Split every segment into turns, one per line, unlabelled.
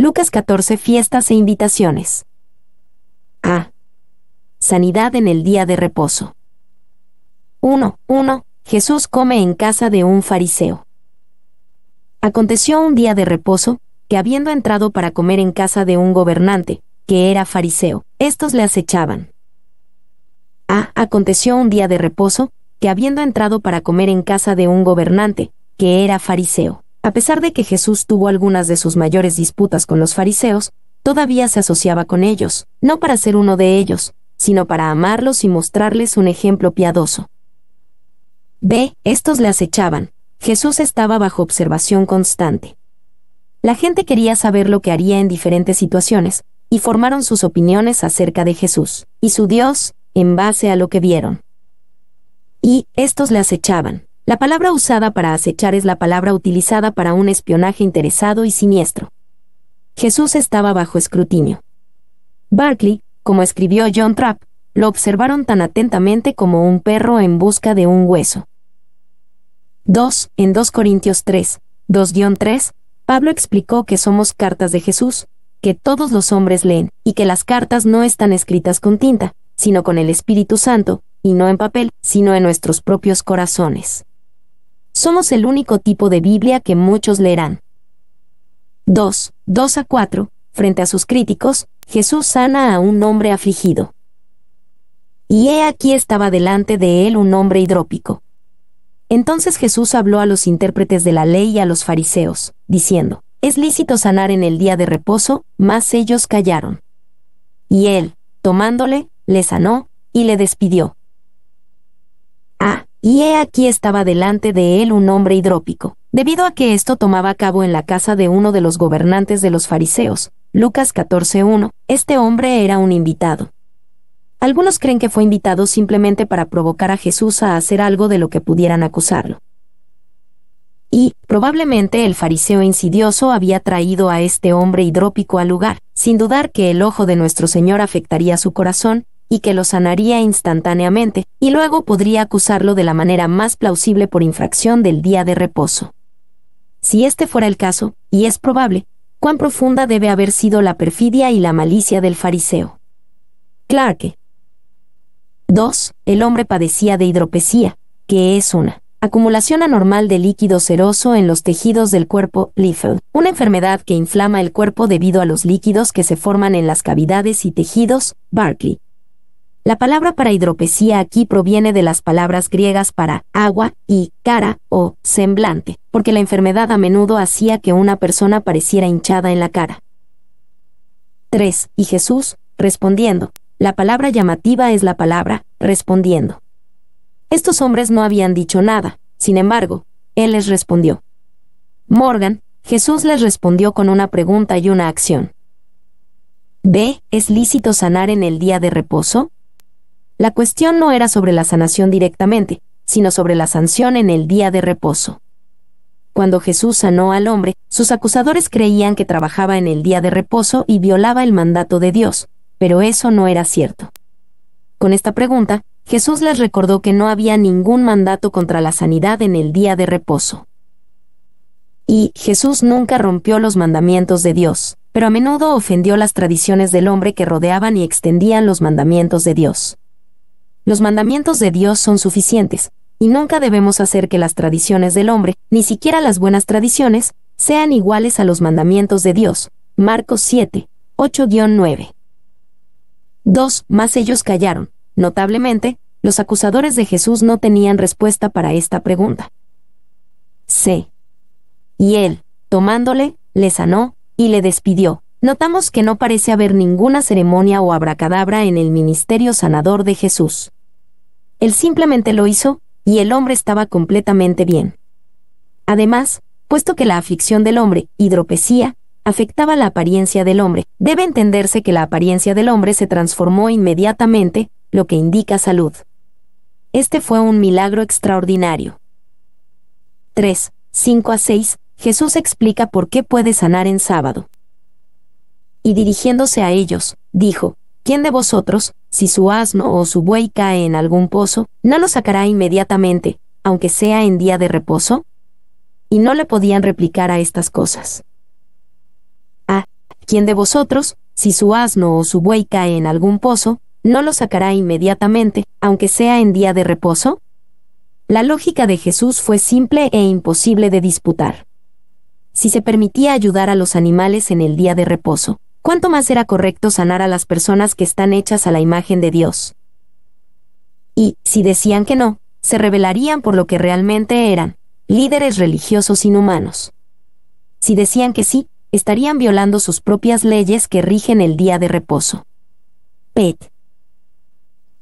Lucas 14 Fiestas e invitaciones. A. Sanidad en el día de reposo. 1. 1. Jesús come en casa de un fariseo. Aconteció un día de reposo, que habiendo entrado para comer en casa de un gobernante, que era fariseo, estos le acechaban. A. Aconteció un día de reposo, que habiendo entrado para comer en casa de un gobernante, que era fariseo, a pesar de que Jesús tuvo algunas de sus mayores disputas con los fariseos, todavía se asociaba con ellos, no para ser uno de ellos, sino para amarlos y mostrarles un ejemplo piadoso. B. Estos le acechaban. Jesús estaba bajo observación constante. La gente quería saber lo que haría en diferentes situaciones, y formaron sus opiniones acerca de Jesús y su Dios en base a lo que vieron. Y estos le acechaban. La palabra usada para acechar es la palabra utilizada para un espionaje interesado y siniestro. Jesús estaba bajo escrutinio. Barclay, como escribió John Trapp, lo observaron tan atentamente como un perro en busca de un hueso. 2. En 2 Corintios 3, 2-3, Pablo explicó que somos cartas de Jesús, que todos los hombres leen, y que las cartas no están escritas con tinta, sino con el Espíritu Santo, y no en papel, sino en nuestros propios corazones somos el único tipo de Biblia que muchos leerán. 2. 2 a 4. Frente a sus críticos, Jesús sana a un hombre afligido. Y he aquí estaba delante de él un hombre hidrópico. Entonces Jesús habló a los intérpretes de la ley y a los fariseos, diciendo, Es lícito sanar en el día de reposo, mas ellos callaron. Y él, tomándole, le sanó, y le despidió, y he aquí estaba delante de él un hombre hidrópico. Debido a que esto tomaba cabo en la casa de uno de los gobernantes de los fariseos, Lucas 14.1, este hombre era un invitado. Algunos creen que fue invitado simplemente para provocar a Jesús a hacer algo de lo que pudieran acusarlo. Y, probablemente, el fariseo insidioso había traído a este hombre hidrópico al lugar, sin dudar que el ojo de nuestro Señor afectaría su corazón, y que lo sanaría instantáneamente, y luego podría acusarlo de la manera más plausible por infracción del día de reposo. Si este fuera el caso, y es probable, cuán profunda debe haber sido la perfidia y la malicia del fariseo. Clarke. 2. El hombre padecía de hidropesía, que es una acumulación anormal de líquido seroso en los tejidos del cuerpo, Liefeld, una enfermedad que inflama el cuerpo debido a los líquidos que se forman en las cavidades y tejidos, Barclay, la palabra para hidropesía aquí proviene de las palabras griegas para agua y cara o semblante, porque la enfermedad a menudo hacía que una persona pareciera hinchada en la cara. 3. Y Jesús, respondiendo. La palabra llamativa es la palabra, respondiendo. Estos hombres no habían dicho nada, sin embargo, él les respondió. Morgan, Jesús les respondió con una pregunta y una acción. ¿B. ¿Es lícito sanar en el día de reposo? La cuestión no era sobre la sanación directamente, sino sobre la sanción en el día de reposo. Cuando Jesús sanó al hombre, sus acusadores creían que trabajaba en el día de reposo y violaba el mandato de Dios, pero eso no era cierto. Con esta pregunta, Jesús les recordó que no había ningún mandato contra la sanidad en el día de reposo. Y Jesús nunca rompió los mandamientos de Dios, pero a menudo ofendió las tradiciones del hombre que rodeaban y extendían los mandamientos de Dios. Los mandamientos de Dios son suficientes, y nunca debemos hacer que las tradiciones del hombre, ni siquiera las buenas tradiciones, sean iguales a los mandamientos de Dios. Marcos 7, 8-9. 2. Más ellos callaron. Notablemente, los acusadores de Jesús no tenían respuesta para esta pregunta. C. Y él, tomándole, le sanó, y le despidió. Notamos que no parece haber ninguna ceremonia o abracadabra en el ministerio sanador de Jesús. Él simplemente lo hizo, y el hombre estaba completamente bien. Además, puesto que la aflicción del hombre, hidropesía, afectaba la apariencia del hombre, debe entenderse que la apariencia del hombre se transformó inmediatamente, lo que indica salud. Este fue un milagro extraordinario. 3. 5 a 6. Jesús explica por qué puede sanar en sábado. Y dirigiéndose a ellos, dijo, ¿quién de vosotros, si su asno o su buey cae en algún pozo, no lo sacará inmediatamente, aunque sea en día de reposo? Y no le podían replicar a estas cosas. ¿A ah, ¿quién de vosotros, si su asno o su buey cae en algún pozo, no lo sacará inmediatamente, aunque sea en día de reposo? La lógica de Jesús fue simple e imposible de disputar. Si se permitía ayudar a los animales en el día de reposo, ¿cuánto más era correcto sanar a las personas que están hechas a la imagen de Dios? Y, si decían que no, se revelarían por lo que realmente eran, líderes religiosos inhumanos. Si decían que sí, estarían violando sus propias leyes que rigen el día de reposo. Pet.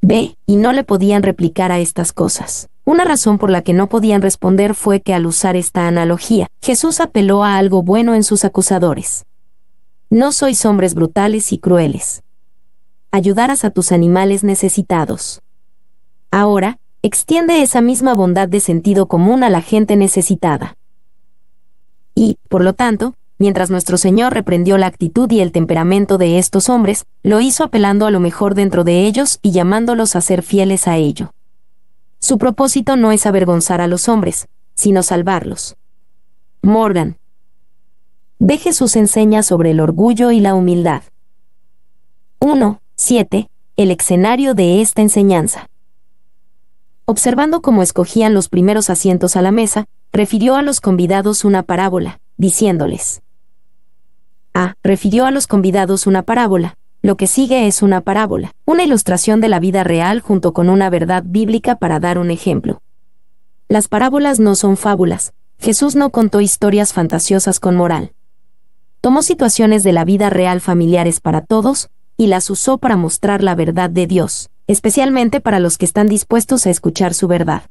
B. Y no le podían replicar a estas cosas. Una razón por la que no podían responder fue que al usar esta analogía, Jesús apeló a algo bueno en sus acusadores. No sois hombres brutales y crueles. Ayudarás a tus animales necesitados. Ahora, extiende esa misma bondad de sentido común a la gente necesitada. Y, por lo tanto, mientras nuestro Señor reprendió la actitud y el temperamento de estos hombres, lo hizo apelando a lo mejor dentro de ellos y llamándolos a ser fieles a ello. Su propósito no es avergonzar a los hombres, sino salvarlos. Morgan, Deje Jesús enseña sobre el orgullo y la humildad. 1. 7. El escenario de esta enseñanza. Observando cómo escogían los primeros asientos a la mesa, refirió a los convidados una parábola, diciéndoles. A. Refirió a los convidados una parábola. Lo que sigue es una parábola, una ilustración de la vida real junto con una verdad bíblica para dar un ejemplo. Las parábolas no son fábulas. Jesús no contó historias fantasiosas con moral tomó situaciones de la vida real familiares para todos, y las usó para mostrar la verdad de Dios, especialmente para los que están dispuestos a escuchar su verdad.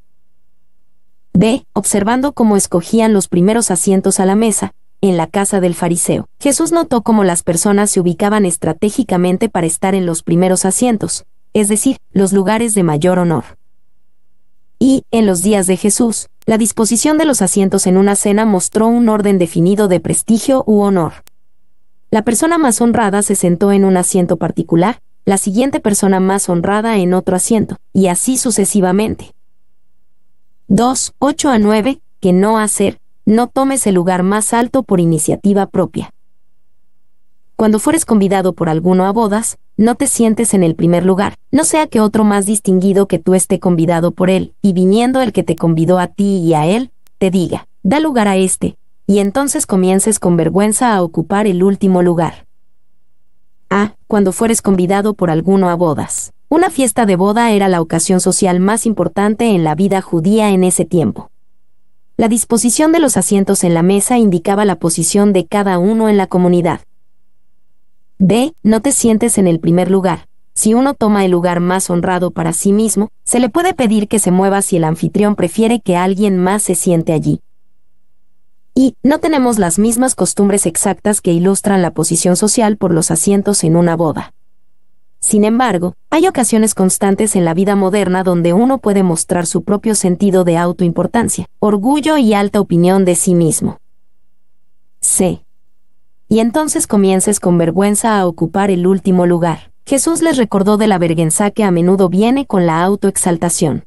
B. Observando cómo escogían los primeros asientos a la mesa, en la casa del fariseo. Jesús notó cómo las personas se ubicaban estratégicamente para estar en los primeros asientos, es decir, los lugares de mayor honor. Y, en los días de Jesús, la disposición de los asientos en una cena mostró un orden definido de prestigio u honor. La persona más honrada se sentó en un asiento particular, la siguiente persona más honrada en otro asiento, y así sucesivamente. 2. 8 a 9. Que no hacer, no tomes el lugar más alto por iniciativa propia. Cuando fueres convidado por alguno a bodas, no te sientes en el primer lugar, no sea que otro más distinguido que tú esté convidado por él, y viniendo el que te convidó a ti y a él, te diga, da lugar a este, y entonces comiences con vergüenza a ocupar el último lugar. A. Ah, cuando fueres convidado por alguno a bodas. Una fiesta de boda era la ocasión social más importante en la vida judía en ese tiempo. La disposición de los asientos en la mesa indicaba la posición de cada uno en la comunidad b No te sientes en el primer lugar. Si uno toma el lugar más honrado para sí mismo, se le puede pedir que se mueva si el anfitrión prefiere que alguien más se siente allí. Y no tenemos las mismas costumbres exactas que ilustran la posición social por los asientos en una boda. Sin embargo, hay ocasiones constantes en la vida moderna donde uno puede mostrar su propio sentido de autoimportancia, orgullo y alta opinión de sí mismo. C y entonces comiences con vergüenza a ocupar el último lugar. Jesús les recordó de la vergüenza que a menudo viene con la autoexaltación.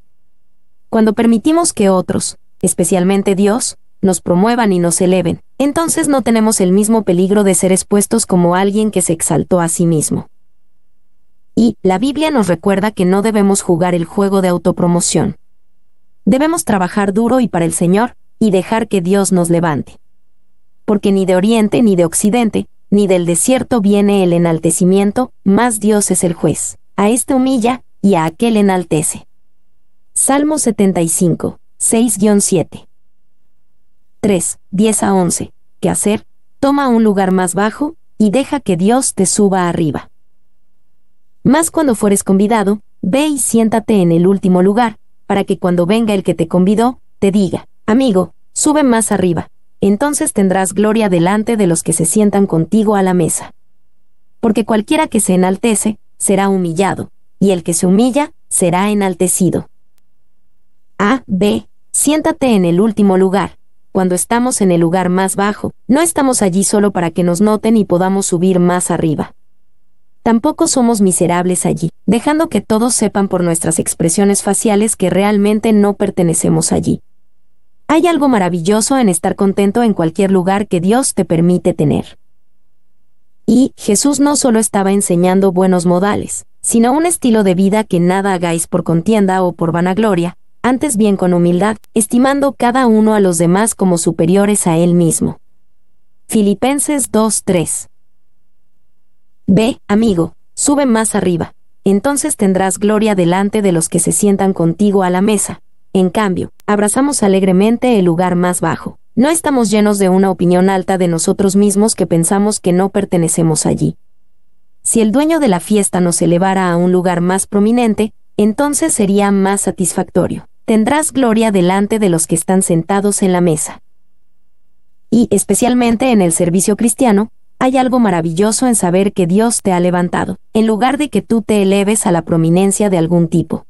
Cuando permitimos que otros, especialmente Dios, nos promuevan y nos eleven, entonces no tenemos el mismo peligro de ser expuestos como alguien que se exaltó a sí mismo. Y, la Biblia nos recuerda que no debemos jugar el juego de autopromoción. Debemos trabajar duro y para el Señor, y dejar que Dios nos levante porque ni de oriente ni de occidente, ni del desierto viene el enaltecimiento, más Dios es el juez. A este humilla, y a aquel enaltece. Salmo 75, 6-7. 3, 10 a 11. ¿Qué hacer? Toma un lugar más bajo, y deja que Dios te suba arriba. Más cuando fueres convidado, ve y siéntate en el último lugar, para que cuando venga el que te convidó, te diga, amigo, sube más arriba, entonces tendrás gloria delante de los que se sientan contigo a la mesa. Porque cualquiera que se enaltece, será humillado, y el que se humilla, será enaltecido. A. B. Siéntate en el último lugar. Cuando estamos en el lugar más bajo, no estamos allí solo para que nos noten y podamos subir más arriba. Tampoco somos miserables allí, dejando que todos sepan por nuestras expresiones faciales que realmente no pertenecemos allí. Hay algo maravilloso en estar contento en cualquier lugar que Dios te permite tener. Y Jesús no solo estaba enseñando buenos modales, sino un estilo de vida que nada hagáis por contienda o por vanagloria, antes bien con humildad, estimando cada uno a los demás como superiores a él mismo. Filipenses 2.3 Ve, amigo, sube más arriba, entonces tendrás gloria delante de los que se sientan contigo a la mesa, en cambio, abrazamos alegremente el lugar más bajo. No estamos llenos de una opinión alta de nosotros mismos que pensamos que no pertenecemos allí. Si el dueño de la fiesta nos elevara a un lugar más prominente, entonces sería más satisfactorio. Tendrás gloria delante de los que están sentados en la mesa. Y, especialmente en el servicio cristiano, hay algo maravilloso en saber que Dios te ha levantado, en lugar de que tú te eleves a la prominencia de algún tipo.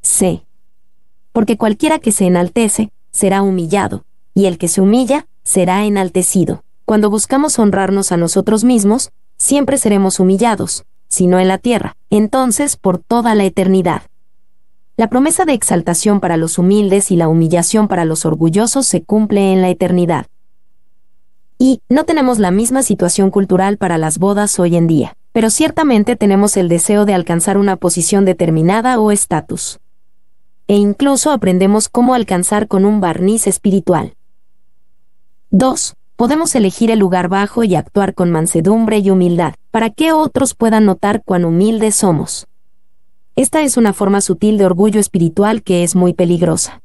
C porque cualquiera que se enaltece, será humillado, y el que se humilla, será enaltecido. Cuando buscamos honrarnos a nosotros mismos, siempre seremos humillados, sino en la tierra, entonces por toda la eternidad. La promesa de exaltación para los humildes y la humillación para los orgullosos se cumple en la eternidad. Y no tenemos la misma situación cultural para las bodas hoy en día, pero ciertamente tenemos el deseo de alcanzar una posición determinada o estatus e incluso aprendemos cómo alcanzar con un barniz espiritual. 2. Podemos elegir el lugar bajo y actuar con mansedumbre y humildad, para que otros puedan notar cuán humildes somos. Esta es una forma sutil de orgullo espiritual que es muy peligrosa.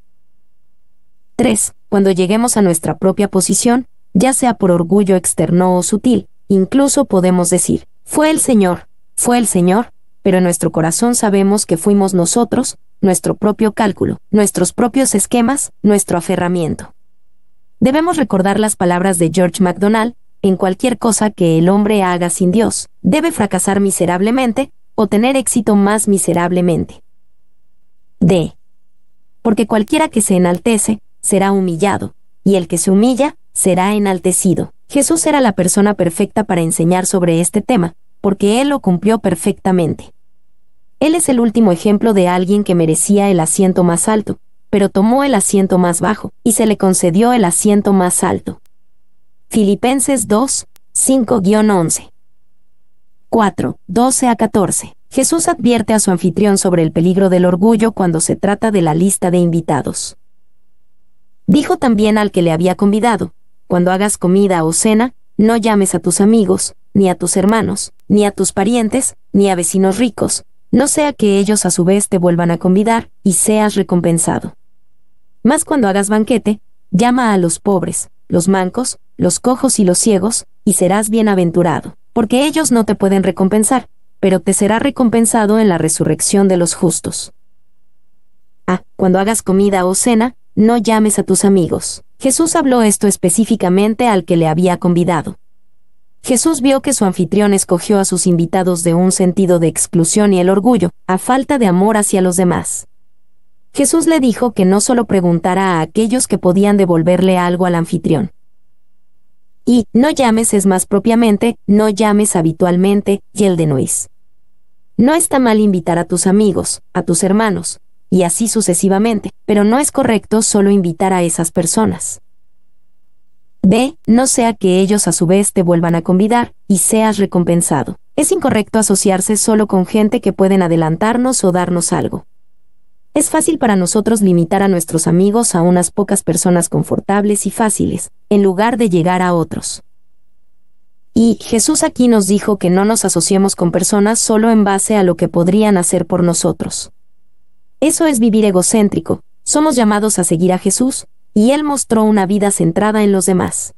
3. Cuando lleguemos a nuestra propia posición, ya sea por orgullo externo o sutil, incluso podemos decir, fue el Señor, fue el Señor, pero en nuestro corazón sabemos que fuimos nosotros, nuestro propio cálculo, nuestros propios esquemas, nuestro aferramiento. Debemos recordar las palabras de George MacDonald, en cualquier cosa que el hombre haga sin Dios, debe fracasar miserablemente, o tener éxito más miserablemente. D. Porque cualquiera que se enaltece, será humillado, y el que se humilla, será enaltecido. Jesús era la persona perfecta para enseñar sobre este tema, porque Él lo cumplió perfectamente. Él es el último ejemplo de alguien que merecía el asiento más alto, pero tomó el asiento más bajo, y se le concedió el asiento más alto. Filipenses 2, 5-11. 4, 12 a 14. Jesús advierte a su anfitrión sobre el peligro del orgullo cuando se trata de la lista de invitados. Dijo también al que le había convidado, cuando hagas comida o cena, no llames a tus amigos, ni a tus hermanos, ni a tus parientes, ni a vecinos ricos, no sea que ellos a su vez te vuelvan a convidar y seas recompensado. Más cuando hagas banquete, llama a los pobres, los mancos, los cojos y los ciegos, y serás bienaventurado, porque ellos no te pueden recompensar, pero te será recompensado en la resurrección de los justos. Ah, cuando hagas comida o cena, no llames a tus amigos. Jesús habló esto específicamente al que le había convidado. Jesús vio que su anfitrión escogió a sus invitados de un sentido de exclusión y el orgullo, a falta de amor hacia los demás. Jesús le dijo que no solo preguntara a aquellos que podían devolverle algo al anfitrión. Y, no llames es más propiamente, no llames habitualmente, y el de Nuis. No está mal invitar a tus amigos, a tus hermanos, y así sucesivamente, pero no es correcto solo invitar a esas personas. B. No sea que ellos a su vez te vuelvan a convidar, y seas recompensado. Es incorrecto asociarse solo con gente que pueden adelantarnos o darnos algo. Es fácil para nosotros limitar a nuestros amigos a unas pocas personas confortables y fáciles, en lugar de llegar a otros. Y Jesús aquí nos dijo que no nos asociemos con personas solo en base a lo que podrían hacer por nosotros. Eso es vivir egocéntrico, somos llamados a seguir a Jesús, y él mostró una vida centrada en los demás.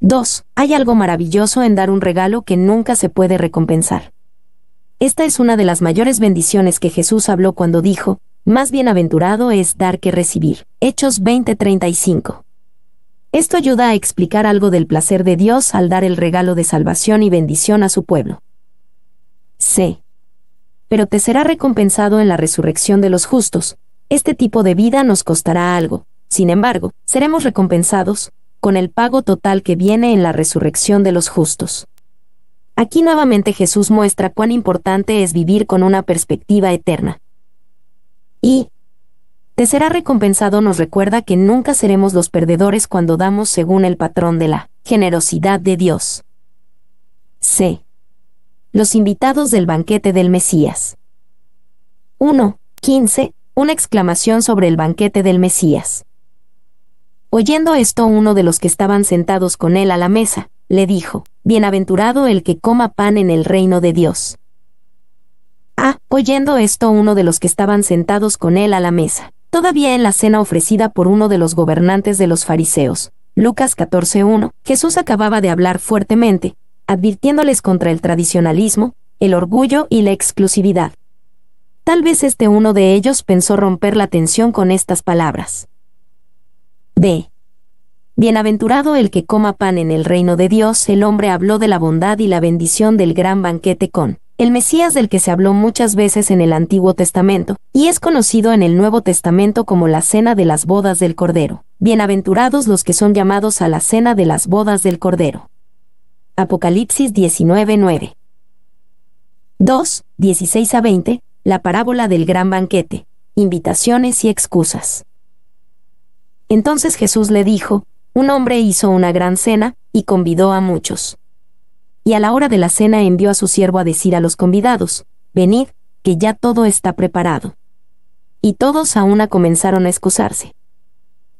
2. Hay algo maravilloso en dar un regalo que nunca se puede recompensar. Esta es una de las mayores bendiciones que Jesús habló cuando dijo, más bienaventurado es dar que recibir. Hechos 20:35. Esto ayuda a explicar algo del placer de Dios al dar el regalo de salvación y bendición a su pueblo. C. Pero te será recompensado en la resurrección de los justos, este tipo de vida nos costará algo, sin embargo, seremos recompensados, con el pago total que viene en la resurrección de los justos. Aquí nuevamente Jesús muestra cuán importante es vivir con una perspectiva eterna. Y, te será recompensado nos recuerda que nunca seremos los perdedores cuando damos según el patrón de la generosidad de Dios. C. Los invitados del banquete del Mesías. 1, 15, una exclamación sobre el banquete del Mesías. Oyendo esto uno de los que estaban sentados con él a la mesa, le dijo, Bienaventurado el que coma pan en el reino de Dios. Ah, oyendo esto uno de los que estaban sentados con él a la mesa, todavía en la cena ofrecida por uno de los gobernantes de los fariseos, Lucas 14.1, Jesús acababa de hablar fuertemente, advirtiéndoles contra el tradicionalismo, el orgullo y la exclusividad. Tal vez este uno de ellos pensó romper la tensión con estas palabras. b. Bienaventurado el que coma pan en el reino de Dios, el hombre habló de la bondad y la bendición del gran banquete con el Mesías del que se habló muchas veces en el Antiguo Testamento, y es conocido en el Nuevo Testamento como la Cena de las Bodas del Cordero. Bienaventurados los que son llamados a la Cena de las Bodas del Cordero. Apocalipsis 19:9. 2, 16 a 20, la parábola del gran banquete, invitaciones y excusas. Entonces Jesús le dijo, un hombre hizo una gran cena, y convidó a muchos. Y a la hora de la cena envió a su siervo a decir a los convidados, venid, que ya todo está preparado. Y todos a una comenzaron a excusarse.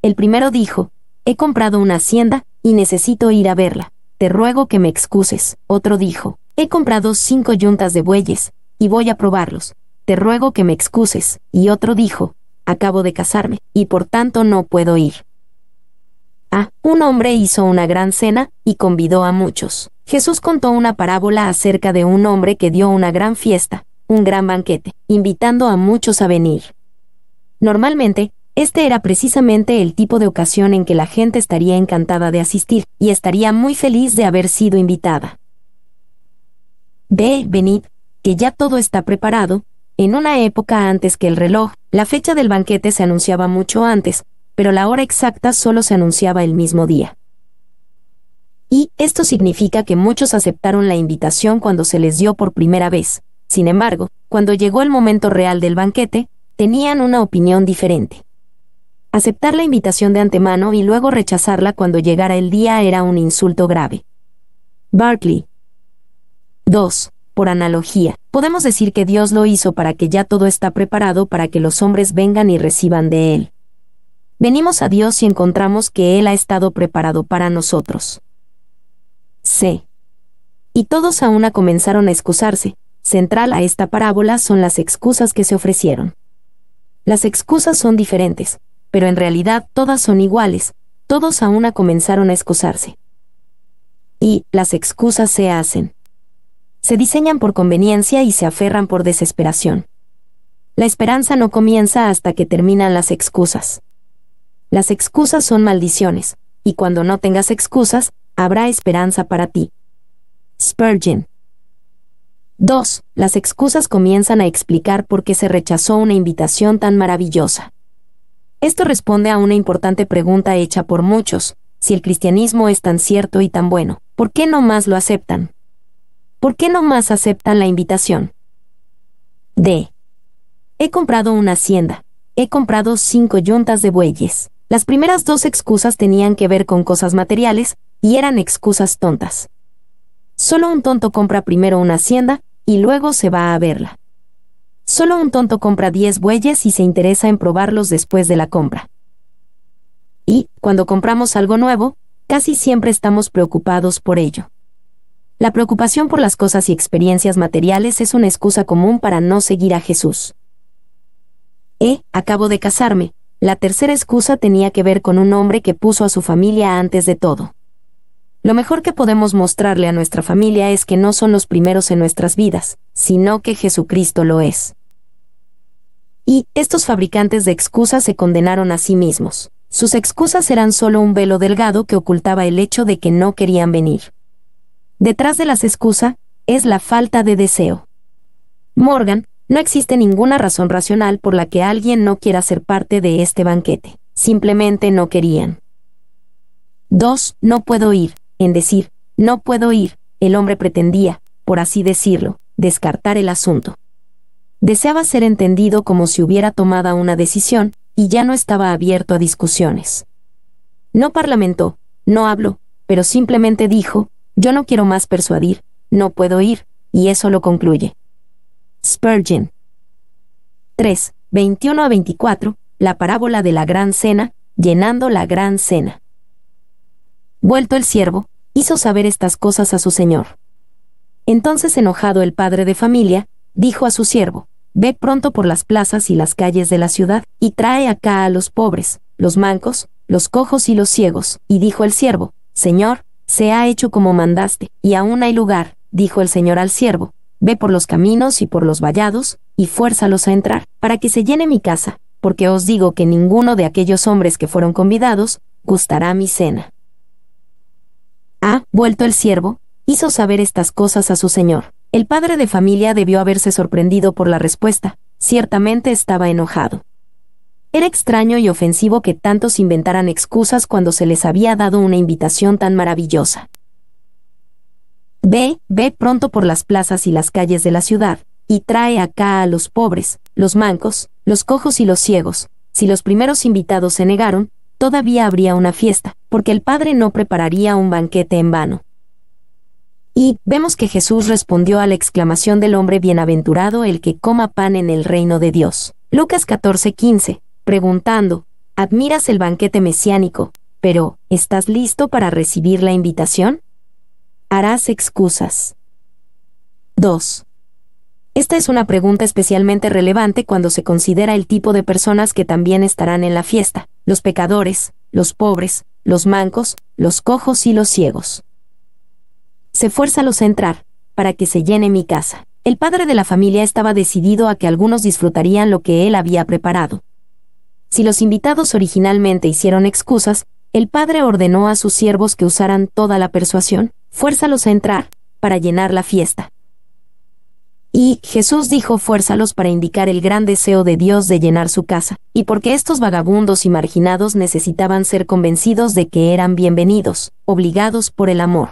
El primero dijo, he comprado una hacienda, y necesito ir a verla, te ruego que me excuses. Otro dijo, he comprado cinco yuntas de bueyes, y voy a probarlos, te ruego que me excuses, y otro dijo, acabo de casarme, y por tanto no puedo ir. a ah, un hombre hizo una gran cena, y convidó a muchos. Jesús contó una parábola acerca de un hombre que dio una gran fiesta, un gran banquete, invitando a muchos a venir. Normalmente, este era precisamente el tipo de ocasión en que la gente estaría encantada de asistir, y estaría muy feliz de haber sido invitada. Ve, venid, que ya todo está preparado, en una época antes que el reloj, la fecha del banquete se anunciaba mucho antes, pero la hora exacta solo se anunciaba el mismo día. Y esto significa que muchos aceptaron la invitación cuando se les dio por primera vez. Sin embargo, cuando llegó el momento real del banquete, tenían una opinión diferente. Aceptar la invitación de antemano y luego rechazarla cuando llegara el día era un insulto grave. Barclay. 2. Por analogía, podemos decir que Dios lo hizo para que ya todo está preparado para que los hombres vengan y reciban de Él. Venimos a Dios y encontramos que Él ha estado preparado para nosotros. C. Y todos a una comenzaron a excusarse. Central a esta parábola son las excusas que se ofrecieron. Las excusas son diferentes, pero en realidad todas son iguales, todos a una comenzaron a excusarse. Y las excusas se hacen se diseñan por conveniencia y se aferran por desesperación. La esperanza no comienza hasta que terminan las excusas. Las excusas son maldiciones, y cuando no tengas excusas, habrá esperanza para ti. Spurgeon. 2. Las excusas comienzan a explicar por qué se rechazó una invitación tan maravillosa. Esto responde a una importante pregunta hecha por muchos, si el cristianismo es tan cierto y tan bueno, ¿por qué no más lo aceptan? ¿Por qué no más aceptan la invitación? D. He comprado una hacienda. He comprado cinco yuntas de bueyes. Las primeras dos excusas tenían que ver con cosas materiales y eran excusas tontas. Solo un tonto compra primero una hacienda y luego se va a verla. Solo un tonto compra 10 bueyes y se interesa en probarlos después de la compra. Y, cuando compramos algo nuevo, casi siempre estamos preocupados por ello. La preocupación por las cosas y experiencias materiales es una excusa común para no seguir a Jesús. Eh, acabo de casarme. La tercera excusa tenía que ver con un hombre que puso a su familia antes de todo. Lo mejor que podemos mostrarle a nuestra familia es que no son los primeros en nuestras vidas, sino que Jesucristo lo es. Y, estos fabricantes de excusas se condenaron a sí mismos. Sus excusas eran solo un velo delgado que ocultaba el hecho de que no querían venir. Detrás de las excusas, es la falta de deseo. Morgan, no existe ninguna razón racional por la que alguien no quiera ser parte de este banquete. Simplemente no querían. 2. No puedo ir. En decir, no puedo ir, el hombre pretendía, por así decirlo, descartar el asunto. Deseaba ser entendido como si hubiera tomado una decisión, y ya no estaba abierto a discusiones. No parlamentó, no habló, pero simplemente dijo, yo no quiero más persuadir, no puedo ir, y eso lo concluye. Spurgeon. 3. 21 a 24. La parábola de la gran cena, llenando la gran cena. Vuelto el siervo, hizo saber estas cosas a su señor. Entonces enojado el padre de familia, dijo a su siervo, Ve pronto por las plazas y las calles de la ciudad, y trae acá a los pobres, los mancos, los cojos y los ciegos. Y dijo el siervo, Señor, se ha hecho como mandaste, y aún hay lugar, dijo el Señor al siervo, ve por los caminos y por los vallados, y fuérzalos a entrar, para que se llene mi casa, porque os digo que ninguno de aquellos hombres que fueron convidados, gustará mi cena. ha vuelto el siervo, hizo saber estas cosas a su señor. El padre de familia debió haberse sorprendido por la respuesta, ciertamente estaba enojado. Era extraño y ofensivo que tantos inventaran excusas cuando se les había dado una invitación tan maravillosa. Ve, ve pronto por las plazas y las calles de la ciudad, y trae acá a los pobres, los mancos, los cojos y los ciegos. Si los primeros invitados se negaron, todavía habría una fiesta, porque el Padre no prepararía un banquete en vano. Y vemos que Jesús respondió a la exclamación del hombre bienaventurado el que coma pan en el reino de Dios. Lucas 14:15, preguntando, admiras el banquete mesiánico, pero ¿estás listo para recibir la invitación? Harás excusas. 2. Esta es una pregunta especialmente relevante cuando se considera el tipo de personas que también estarán en la fiesta, los pecadores, los pobres, los mancos, los cojos y los ciegos. Se fuérzalos a entrar, para que se llene mi casa. El padre de la familia estaba decidido a que algunos disfrutarían lo que él había preparado, si los invitados originalmente hicieron excusas, el padre ordenó a sus siervos que usaran toda la persuasión, fuérzalos a entrar, para llenar la fiesta. Y Jesús dijo fuérzalos para indicar el gran deseo de Dios de llenar su casa, y porque estos vagabundos y marginados necesitaban ser convencidos de que eran bienvenidos, obligados por el amor.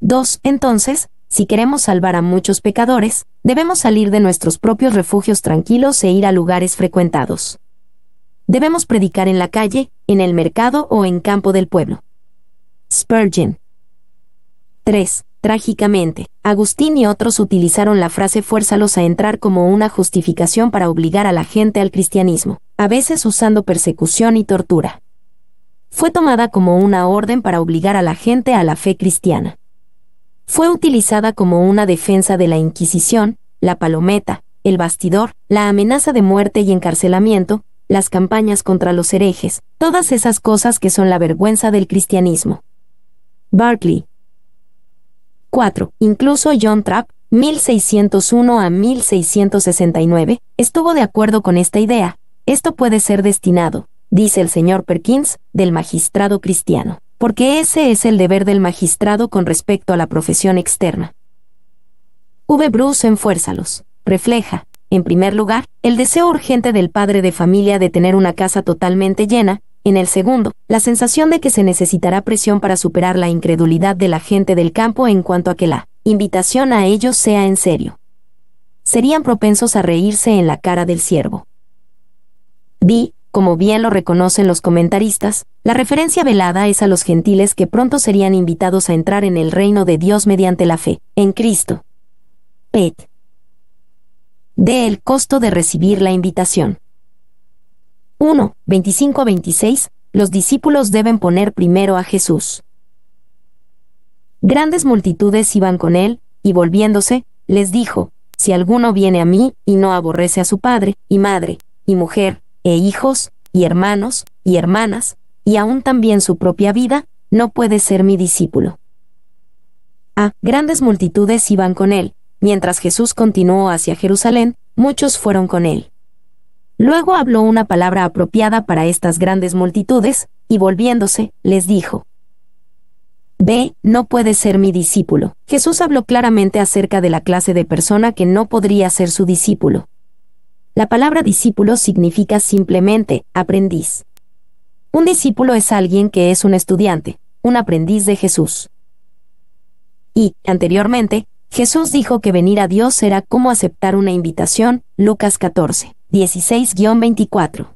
2. Entonces, si queremos salvar a muchos pecadores, debemos salir de nuestros propios refugios tranquilos e ir a lugares frecuentados. Debemos predicar en la calle, en el mercado o en campo del pueblo. Spurgeon. 3. Trágicamente, Agustín y otros utilizaron la frase fuérzalos a entrar como una justificación para obligar a la gente al cristianismo, a veces usando persecución y tortura. Fue tomada como una orden para obligar a la gente a la fe cristiana. Fue utilizada como una defensa de la Inquisición, la palometa, el bastidor, la amenaza de muerte y encarcelamiento, las campañas contra los herejes, todas esas cosas que son la vergüenza del cristianismo. Barclay. 4. Incluso John Trapp, 1601 a 1669, estuvo de acuerdo con esta idea. Esto puede ser destinado, dice el señor Perkins, del magistrado cristiano, porque ese es el deber del magistrado con respecto a la profesión externa. V. Bruce enfuérzalos, refleja, en primer lugar, el deseo urgente del padre de familia de tener una casa totalmente llena, en el segundo, la sensación de que se necesitará presión para superar la incredulidad de la gente del campo en cuanto a que la invitación a ellos sea en serio. Serían propensos a reírse en la cara del siervo. Di, como bien lo reconocen los comentaristas, la referencia velada es a los gentiles que pronto serían invitados a entrar en el reino de Dios mediante la fe, en Cristo. Pet de el costo de recibir la invitación. 1. 25 26. Los discípulos deben poner primero a Jesús. Grandes multitudes iban con él, y volviéndose, les dijo, Si alguno viene a mí y no aborrece a su padre, y madre, y mujer, e hijos, y hermanos, y hermanas, y aún también su propia vida, no puede ser mi discípulo. A. Grandes multitudes iban con él, Mientras Jesús continuó hacia Jerusalén, muchos fueron con él. Luego habló una palabra apropiada para estas grandes multitudes, y volviéndose, les dijo, ve No puedes ser mi discípulo. Jesús habló claramente acerca de la clase de persona que no podría ser su discípulo. La palabra discípulo significa simplemente aprendiz. Un discípulo es alguien que es un estudiante, un aprendiz de Jesús. Y, anteriormente, Jesús dijo que venir a Dios era como aceptar una invitación, Lucas 14, 16-24.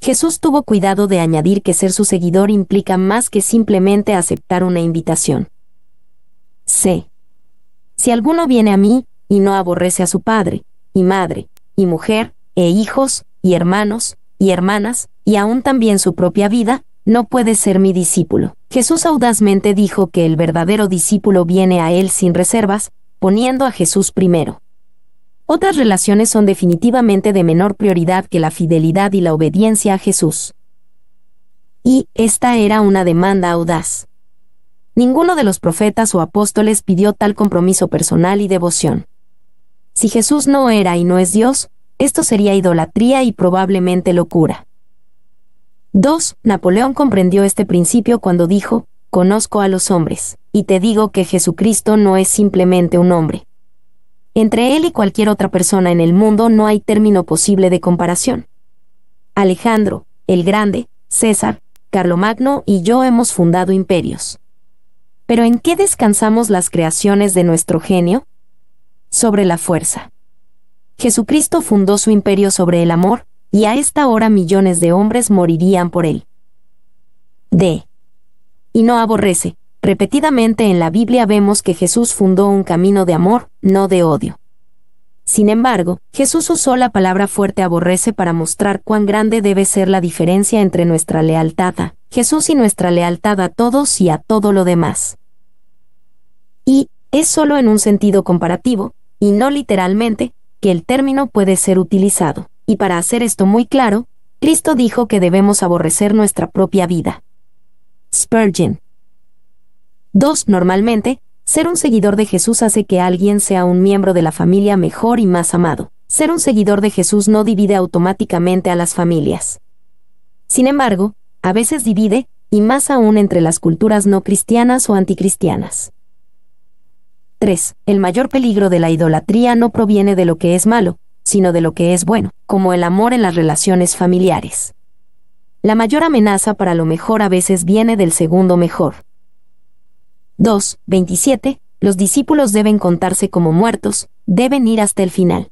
Jesús tuvo cuidado de añadir que ser su seguidor implica más que simplemente aceptar una invitación. C. Si alguno viene a mí, y no aborrece a su padre, y madre, y mujer, e hijos, y hermanos, y hermanas, y aún también su propia vida, no puede ser mi discípulo. Jesús audazmente dijo que el verdadero discípulo viene a él sin reservas, poniendo a Jesús primero. Otras relaciones son definitivamente de menor prioridad que la fidelidad y la obediencia a Jesús. Y esta era una demanda audaz. Ninguno de los profetas o apóstoles pidió tal compromiso personal y devoción. Si Jesús no era y no es Dios, esto sería idolatría y probablemente locura. 2. Napoleón comprendió este principio cuando dijo, conozco a los hombres, y te digo que Jesucristo no es simplemente un hombre. Entre él y cualquier otra persona en el mundo no hay término posible de comparación. Alejandro, el Grande, César, Carlomagno y yo hemos fundado imperios. Pero ¿en qué descansamos las creaciones de nuestro genio? Sobre la fuerza. Jesucristo fundó su imperio sobre el amor, y a esta hora millones de hombres morirían por él. D. Y no aborrece. Repetidamente en la Biblia vemos que Jesús fundó un camino de amor, no de odio. Sin embargo, Jesús usó la palabra fuerte aborrece para mostrar cuán grande debe ser la diferencia entre nuestra lealtad a Jesús y nuestra lealtad a todos y a todo lo demás. Y, es solo en un sentido comparativo, y no literalmente, que el término puede ser utilizado y para hacer esto muy claro, Cristo dijo que debemos aborrecer nuestra propia vida. Spurgeon. 2. Normalmente, ser un seguidor de Jesús hace que alguien sea un miembro de la familia mejor y más amado. Ser un seguidor de Jesús no divide automáticamente a las familias. Sin embargo, a veces divide, y más aún entre las culturas no cristianas o anticristianas. 3. El mayor peligro de la idolatría no proviene de lo que es malo, sino de lo que es bueno, como el amor en las relaciones familiares. La mayor amenaza para lo mejor a veces viene del segundo mejor. 2. 27. Los discípulos deben contarse como muertos, deben ir hasta el final.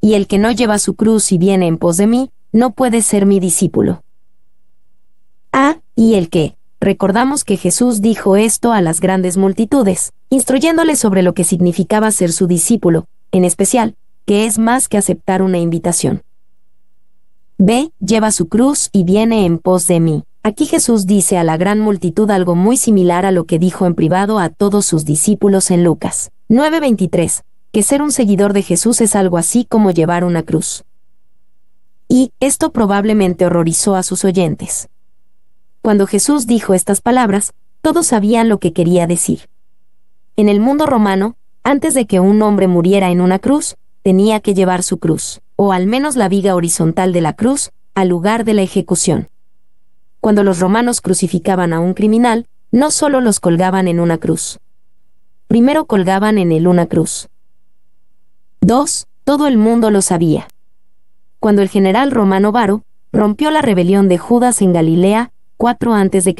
Y el que no lleva su cruz y viene en pos de mí, no puede ser mi discípulo. Ah, Y el que, recordamos que Jesús dijo esto a las grandes multitudes, instruyéndoles sobre lo que significaba ser su discípulo, en especial, es más que aceptar una invitación. Ve, lleva su cruz y viene en pos de mí. Aquí Jesús dice a la gran multitud algo muy similar a lo que dijo en privado a todos sus discípulos en Lucas 9:23, que ser un seguidor de Jesús es algo así como llevar una cruz. Y esto probablemente horrorizó a sus oyentes. Cuando Jesús dijo estas palabras, todos sabían lo que quería decir. En el mundo romano, antes de que un hombre muriera en una cruz, tenía que llevar su cruz, o al menos la viga horizontal de la cruz, al lugar de la ejecución. Cuando los romanos crucificaban a un criminal, no solo los colgaban en una cruz. Primero colgaban en el una cruz. 2. Todo el mundo lo sabía. Cuando el general romano Varo rompió la rebelión de Judas en Galilea, 4 a.C.,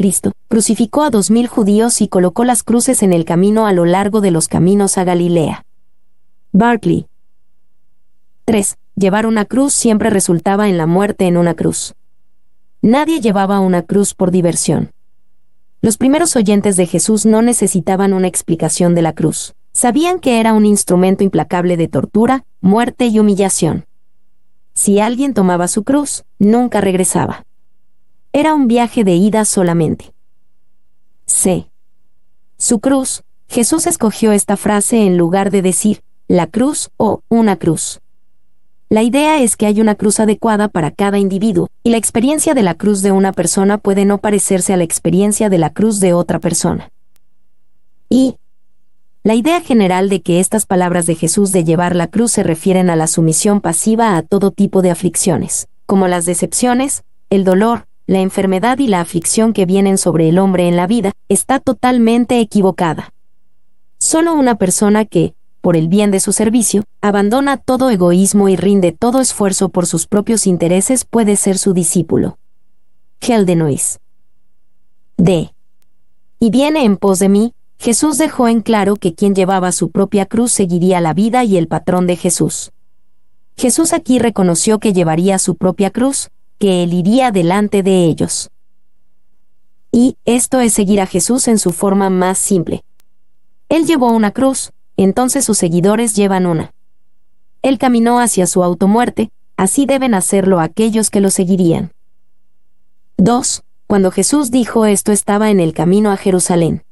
crucificó a 2.000 judíos y colocó las cruces en el camino a lo largo de los caminos a Galilea. Barclay, 3. Llevar una cruz siempre resultaba en la muerte en una cruz. Nadie llevaba una cruz por diversión. Los primeros oyentes de Jesús no necesitaban una explicación de la cruz. Sabían que era un instrumento implacable de tortura, muerte y humillación. Si alguien tomaba su cruz, nunca regresaba. Era un viaje de ida solamente. C. Su cruz, Jesús escogió esta frase en lugar de decir, la cruz o una cruz. La idea es que hay una cruz adecuada para cada individuo, y la experiencia de la cruz de una persona puede no parecerse a la experiencia de la cruz de otra persona. Y la idea general de que estas palabras de Jesús de llevar la cruz se refieren a la sumisión pasiva a todo tipo de aflicciones, como las decepciones, el dolor, la enfermedad y la aflicción que vienen sobre el hombre en la vida, está totalmente equivocada. Solo una persona que, por el bien de su servicio, abandona todo egoísmo y rinde todo esfuerzo por sus propios intereses puede ser su discípulo. Geldenois. D. Y viene en pos de mí, Jesús dejó en claro que quien llevaba su propia cruz seguiría la vida y el patrón de Jesús. Jesús aquí reconoció que llevaría su propia cruz, que él iría delante de ellos. Y esto es seguir a Jesús en su forma más simple. Él llevó una cruz, entonces sus seguidores llevan una. Él caminó hacia su automuerte, así deben hacerlo aquellos que lo seguirían. 2. Cuando Jesús dijo esto estaba en el camino a Jerusalén.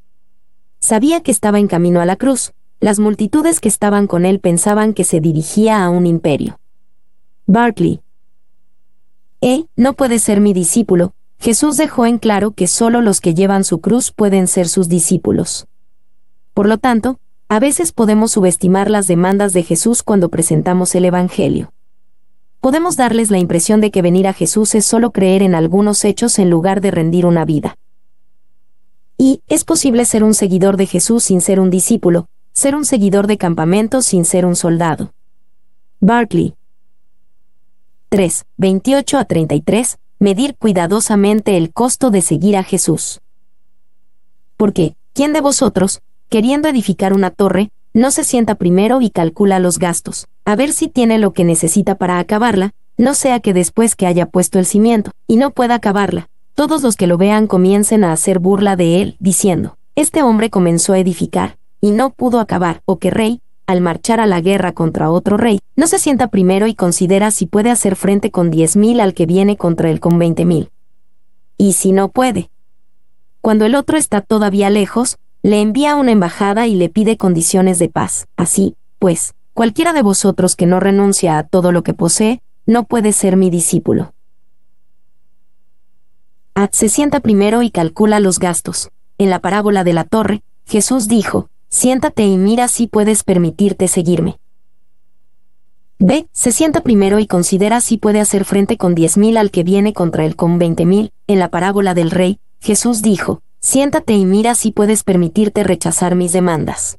Sabía que estaba en camino a la cruz, las multitudes que estaban con él pensaban que se dirigía a un imperio. Barclay. Eh, no puede ser mi discípulo, Jesús dejó en claro que solo los que llevan su cruz pueden ser sus discípulos. Por lo tanto, a veces podemos subestimar las demandas de Jesús cuando presentamos el Evangelio. Podemos darles la impresión de que venir a Jesús es solo creer en algunos hechos en lugar de rendir una vida. Y, es posible ser un seguidor de Jesús sin ser un discípulo, ser un seguidor de campamento sin ser un soldado. Barclay. 3. 28 a 33. Medir cuidadosamente el costo de seguir a Jesús. Porque, ¿quién de vosotros, queriendo edificar una torre, no se sienta primero y calcula los gastos, a ver si tiene lo que necesita para acabarla, no sea que después que haya puesto el cimiento, y no pueda acabarla, todos los que lo vean comiencen a hacer burla de él, diciendo, este hombre comenzó a edificar, y no pudo acabar, o que rey, al marchar a la guerra contra otro rey, no se sienta primero y considera si puede hacer frente con 10.000 al que viene contra él con 20.000. Y si no puede. Cuando el otro está todavía lejos, le envía una embajada y le pide condiciones de paz. Así, pues, cualquiera de vosotros que no renuncia a todo lo que posee, no puede ser mi discípulo. A, se sienta primero y calcula los gastos. En la parábola de la torre, Jesús dijo, siéntate y mira si puedes permitirte seguirme. B. Se sienta primero y considera si puede hacer frente con 10.000 al que viene contra él con 20.000 En la parábola del rey, Jesús dijo, siéntate y mira si puedes permitirte rechazar mis demandas.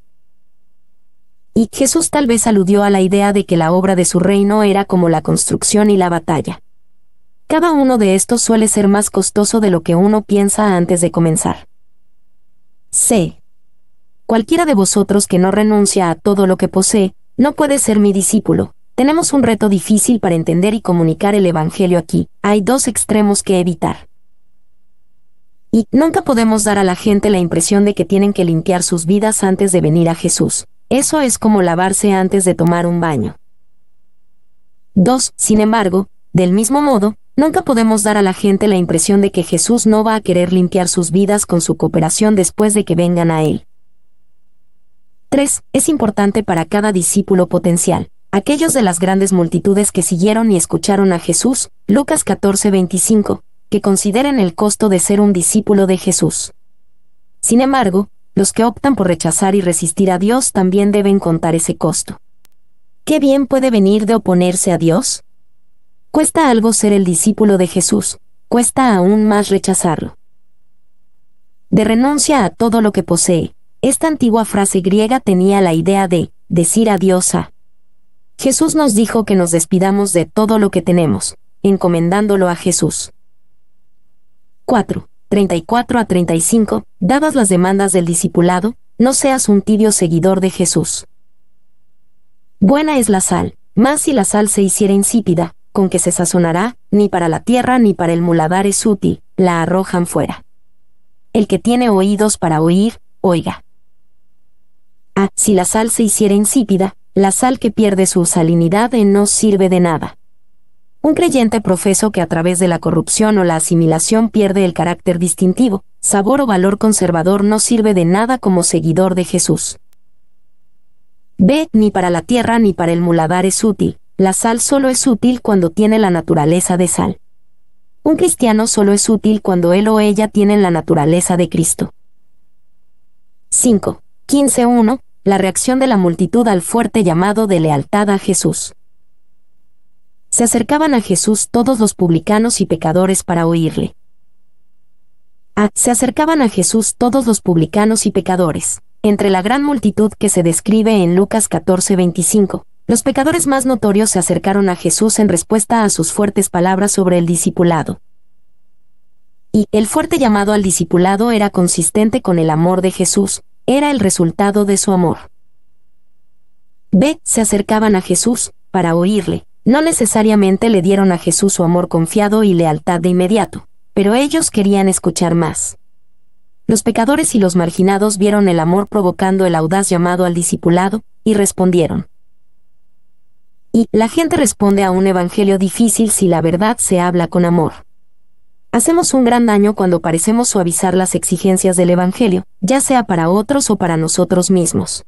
Y Jesús tal vez aludió a la idea de que la obra de su reino era como la construcción y la batalla. Cada uno de estos suele ser más costoso de lo que uno piensa antes de comenzar. C. Cualquiera de vosotros que no renuncia a todo lo que posee, no puede ser mi discípulo. Tenemos un reto difícil para entender y comunicar el Evangelio aquí. Hay dos extremos que evitar. Y nunca podemos dar a la gente la impresión de que tienen que limpiar sus vidas antes de venir a Jesús. Eso es como lavarse antes de tomar un baño. 2. Sin embargo, del mismo modo, nunca podemos dar a la gente la impresión de que Jesús no va a querer limpiar sus vidas con su cooperación después de que vengan a Él. 3. Es importante para cada discípulo potencial, aquellos de las grandes multitudes que siguieron y escucharon a Jesús, Lucas 14:25, que consideren el costo de ser un discípulo de Jesús. Sin embargo, los que optan por rechazar y resistir a Dios también deben contar ese costo. ¿Qué bien puede venir de oponerse a Dios? Cuesta algo ser el discípulo de Jesús, cuesta aún más rechazarlo. De renuncia a todo lo que posee, esta antigua frase griega tenía la idea de decir adiós a. Jesús nos dijo que nos despidamos de todo lo que tenemos, encomendándolo a Jesús. 4, 34 a 35, dadas las demandas del discipulado, no seas un tibio seguidor de Jesús. Buena es la sal, más si la sal se hiciera insípida, con que se sazonará, ni para la tierra ni para el muladar es útil, la arrojan fuera. El que tiene oídos para oír, oiga. Ah, si la sal se hiciera insípida, la sal que pierde su salinidad no sirve de nada. Un creyente profeso que a través de la corrupción o la asimilación pierde el carácter distintivo, sabor o valor conservador no sirve de nada como seguidor de Jesús. B. Ni para la tierra ni para el muladar es útil. La sal solo es útil cuando tiene la naturaleza de sal. Un cristiano solo es útil cuando él o ella tienen la naturaleza de Cristo. 5. 15.1. La reacción de la multitud al fuerte llamado de lealtad a Jesús se acercaban a Jesús todos los publicanos y pecadores para oírle. A, ah, se acercaban a Jesús todos los publicanos y pecadores. Entre la gran multitud que se describe en Lucas 14:25, los pecadores más notorios se acercaron a Jesús en respuesta a sus fuertes palabras sobre el discipulado. Y el fuerte llamado al discipulado era consistente con el amor de Jesús, era el resultado de su amor. B. Se acercaban a Jesús, para oírle, no necesariamente le dieron a Jesús su amor confiado y lealtad de inmediato, pero ellos querían escuchar más. Los pecadores y los marginados vieron el amor provocando el audaz llamado al discipulado, y respondieron. Y la gente responde a un evangelio difícil si la verdad se habla con amor. Hacemos un gran daño cuando parecemos suavizar las exigencias del evangelio, ya sea para otros o para nosotros mismos.